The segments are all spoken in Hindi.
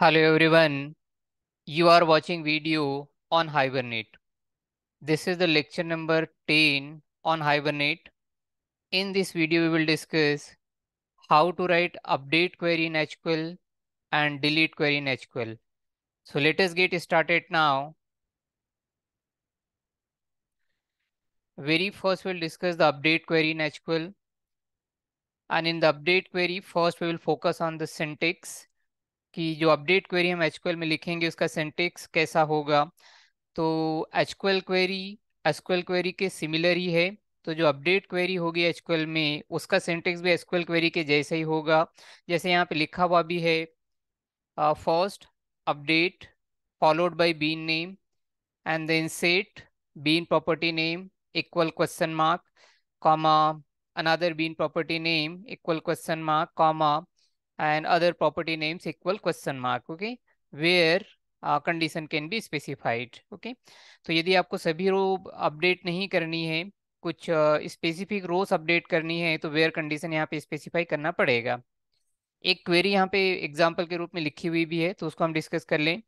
Hello everyone. You are watching video on Hibernate. This is the lecture number 10 on Hibernate. In this video, we will discuss how to write update query in HQL and delete query in HQL. So let us get started now. Very first, we'll discuss the update query in HQL. And in the update query, first we will focus on the syntax कि जो अपडेट क्वेरी हम एच में लिखेंगे उसका सेंटेक्स कैसा होगा तो एच क्वेरी एच क्वेरी के सिमिलर ही है तो जो अपडेट क्वेरी होगी एच में उसका सेंटेक्स भी एच क्वेरी के जैसे ही होगा जैसे यहाँ पे लिखा हुआ भी है first update followed by bean name and then set bean property name equal question mark comma another bean property name equal question mark comma and other property names equal question mark okay where condition can be specified okay तो यदि आपको सभी रो अपडेट नहीं करनी है कुछ स्पेसिफिक रोज अपडेट करनी है तो वेयर कंडीशन यहाँ पे स्पेसिफाई करना पड़ेगा एक क्वेरी यहाँ पे एग्जाम्पल के रूप में लिखी हुई भी है तो उसको हम डिस्कस कर लें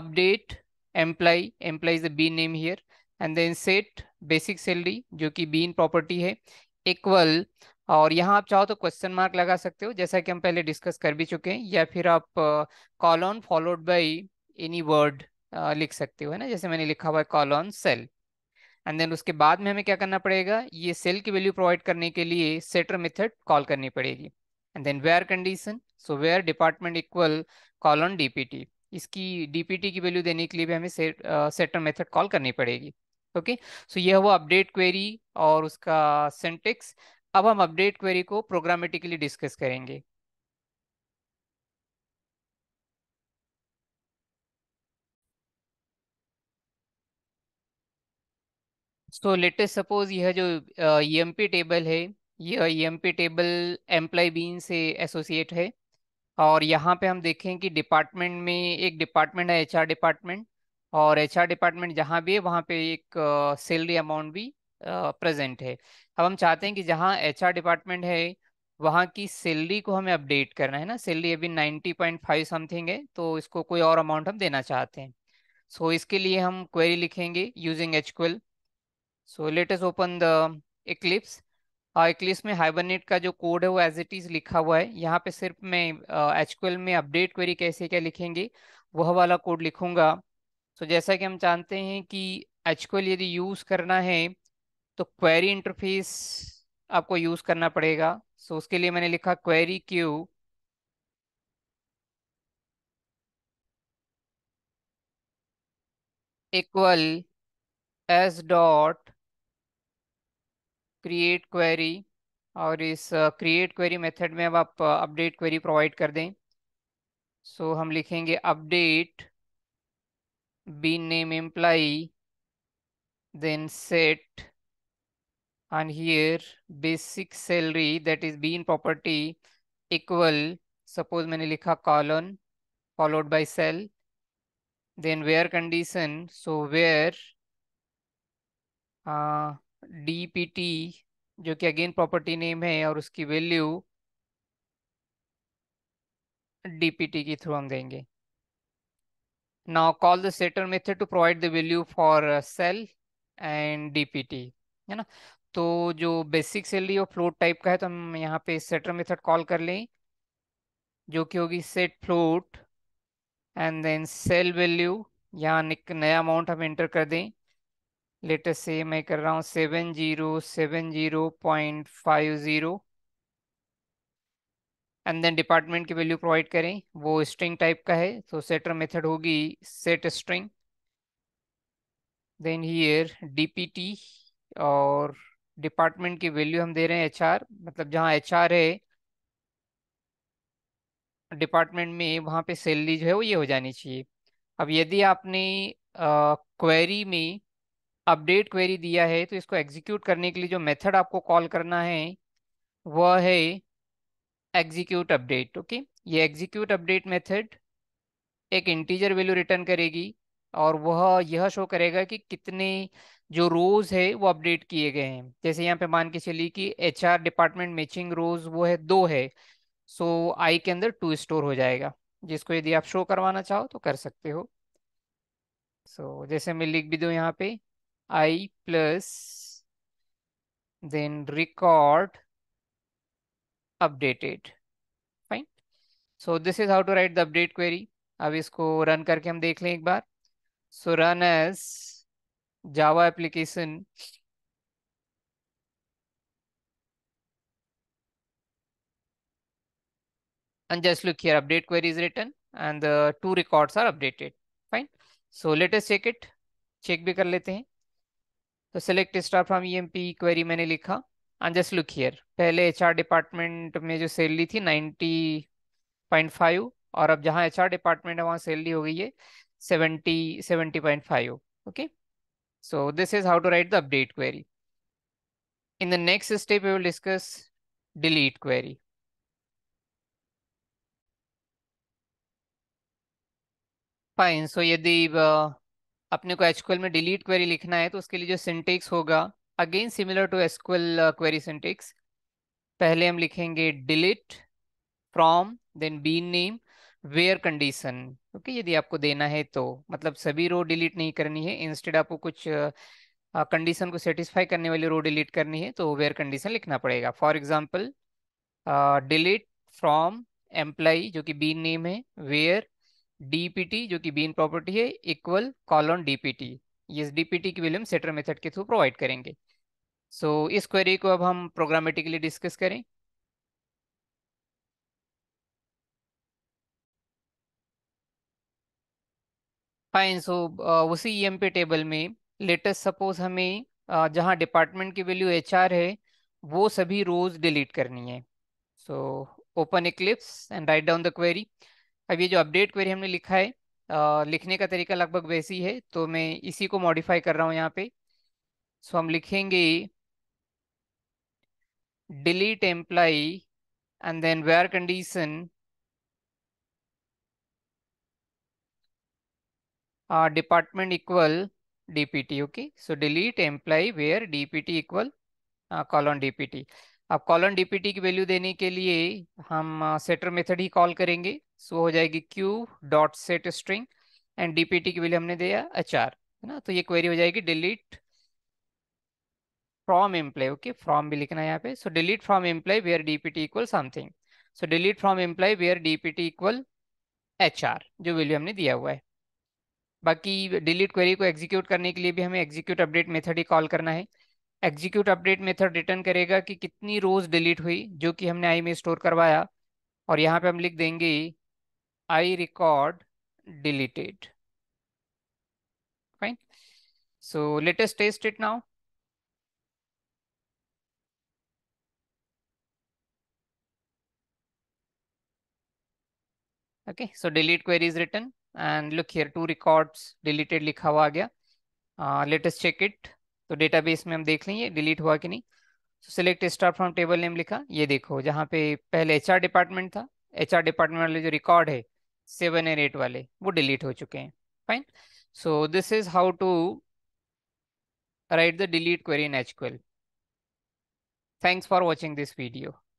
update employee employee is the bean name here and then set basic salary जो कि बीन प्रॉपर्टी है इक्वल और यहाँ आप चाहो तो क्वेश्चन मार्क लगा सकते हो जैसा कि हम पहले डिस्कस कर भी चुके हैं या फिर आप colon followed by any word लिख सकते हो है ना जैसे मैंने लिखा हुआ है कॉलोन सेल एंड देन उसके बाद में हमें क्या करना पड़ेगा ये सेल की वैल्यू प्रोवाइड करने के लिए सेटर मेथड कॉल करनी पड़ेगी and then where condition so where department equal colon D इसकी डी की वैल्यू देने के लिए भी हमें सेटर मेथड कॉल करनी पड़ेगी ओके okay? सो so, यह हुआ अपडेट क्वेरी और उसका सेंटेक्स अब हम अपडेट क्वेरी को प्रोग्रामेटिकली डिस्कस करेंगे सो लेटेस्ट सपोज यह जो ई टेबल e है यह ई टेबल एम्प्लॉय बीन से एसोसिएट है और यहाँ पे हम देखें कि डिपार्टमेंट में एक डिपार्टमेंट है एचआर डिपार्टमेंट और एचआर डिपार्टमेंट जहाँ भी है वहाँ पे एक सैलरी अमाउंट भी प्रेजेंट है अब हम चाहते हैं कि जहाँ एच डिपार्टमेंट है वहाँ की सैलरी को हमें अपडेट करना है ना सैलरी अभी नाइन्टी पॉइंट फाइव समथिंग है तो इसको कोई और अमाउंट हम देना चाहते हैं सो so, इसके लिए हम क्वेरी लिखेंगे using H QL so latest open the Eclipse Eclipse में हाइबरनेट का जो कोड है वो एज इट इज लिखा हुआ है यहाँ पे सिर्फ मैं एच uh, में अपडेट क्वेरी कैसे क्या लिखेंगे वह वाला कोड लिखूंगा सो so, जैसा कि हम जानते हैं कि एच यदि यूज़ करना है तो क्वेरी इंटरफेस आपको यूज करना पड़ेगा सो उसके लिए मैंने लिखा query Q equal S dot create query और इस क्रिएट क्वेरी मेथड में अब आप अपडेट क्वेरी प्रोवाइड कर दें सो so, हम लिखेंगे update bean name employee then set and here basic salary that is B in property equal suppose मैंने likha colon followed by cell then where condition so where uh, DPT जो कि अगेन प्रॉपर्टी नेम है और उसकी वैल्यू डीपीटी के थ्रू हम देंगे now call the setter method to provide the value for cell and dpt है ना तो जो बेसिक सैलरी वो फ्लोट टाइप का है तो हम यहाँ पे सेटर मेथड कॉल कर लें जो कि होगी set float and then set value यहाँ नया अमाउंट हम एंटर कर दें लेटेस्ट से मैं कर रहा हूँ seven zero seven zero point five zero and then department की वैल्यू प्रोवाइड करें वो स्ट्रिंग टाइप का है तो सेटर मेथड होगी set string then P T और डिपार्टमेंट की वैल्यू हम दे रहे हैं आर मतलब जहाँ आर है डिपार्टमेंट में वहाँ पे सैलरी जो है वो ये हो जानी चाहिए अब यदि आपने क्वेरी में अपडेट क्वेरी दिया है तो इसको एग्जीक्यूट करने के लिए जो मेथड आपको कॉल करना है वह है एग्जीक्यूट अपडेट ओके ये एग्जीक्यूट अपडेट मेथड एक इंटीजर वैल्यू रिटर्न करेगी और वह यह शो करेगा कि कितने जो रोज है वो अपडेट किए गए हैं जैसे यहाँ पे मान के चलिए कि H R department matching rows वो है दो है सो आई के अंदर टू स्टोर हो जाएगा जिसको यदि आप शो करवाना चाहो तो कर सकते हो सो so, जैसे मैं लिख भी दू यहाँ पे I plus then record updated fine so this is how to write the update query अब इसको रन करके हम देख लें एक बार so run as Java application and just look here update query is written and the two records are updated fine so let us check it check bhi kar lete hain so select star from emp query maine likha and just look here pehle hr department mein jo salary thi 90.5 aur ab jahan hr department है wahan salary ho gayi hai 70 70.5 okay? So this is how to write the update query. In the next step, we will discuss delete query. Fine so यदि अपने को एच में डिलीट क्वेरी लिखना है तो उसके लिए जो सिंटेक्स होगा again similar to S query syntax पहले हम लिखेंगे delete from then bean name where condition okay यदि आपको देना है तो मतलब सभी रो डिलीट नहीं करनी है इंस्टेड आपको कुछ कंडीशन uh, को सेटिस्फाई करने वाली रो डिलीट करनी है तो वेयर कंडीशन लिखना पड़ेगा for example delete from employee जो कि बीन नेम है वेयर डीपीटी जो कि बीन प्रॉपर्टी है इक्वल कॉलोन डीपीटी ये डीपीटी की वैल्यू हम सेटर मेथड के थ्रू प्रोवाइड करेंगे सो so, इस क्वेरी को अब हम प्रोग्रामेटिकली डिस्कस करें फाइन सो uh, उसी ई e टेबल में लेटेस्ट सपोज हमें uh, जहाँ डिपार्टमेंट की वैल्यू एच है वो सभी रोज डिलीट करनी है so open Eclipse and write down the query अब ये जो अपडेट क्वेरी हमने लिखा है uh, लिखने का तरीका लगभग वैसी है तो मैं इसी को मॉडिफाई कर रहा हूँ यहाँ पे सो हम लिखेंगे delete employee and then where condition uh, department equal dpt okay so delete employee where dpt equal uh, colon dpt अब कॉलन डीपीटी की वैल्यू देने के लिए हम सेटर uh, मेथड ही कॉल करेंगे सो हो जाएगी Q dot set string and DPT की वैल्यू हमने दिया अचार है ना तो ये क्वेरी हो जाएगी delete from employee okay from भी लिखना है यहाँ पे so delete from employee where DPT equal something so delete from employee where DPT equal H जो वैल्यू हमने दिया हुआ है बाकी डिलीट क्वेरी को एग्जीक्यूट करने के लिए भी हमें एग्जीक्यूट अपडेट मेथड ही कॉल करना है एग्जीक्यूट अपडेट मेथड रिटर्न करेगा कि कितनी रोज डिलीट हुई जो कि हमने आई में स्टोर करवाया और यहाँ पे हम लिख देंगे I record deleted fine so latest test it now okay so delete query is return and look here two records deleted लिखा हुआ आ गया लेट अस चेक इट तो डेटाबेस में हम देख लेंगे डिलीट हुआ कि नहीं so select star from table name लिखा ये देखो जहाँ पे पहले एचआर डिपार्टमेंट था एचआर डिपार्टमेंट वाले जो रिकॉर्ड है सेवन एंड एट वाले वो डिलीट हो चुके हैं fine so this is how to write the delete query in SQL. Thanks for watching this video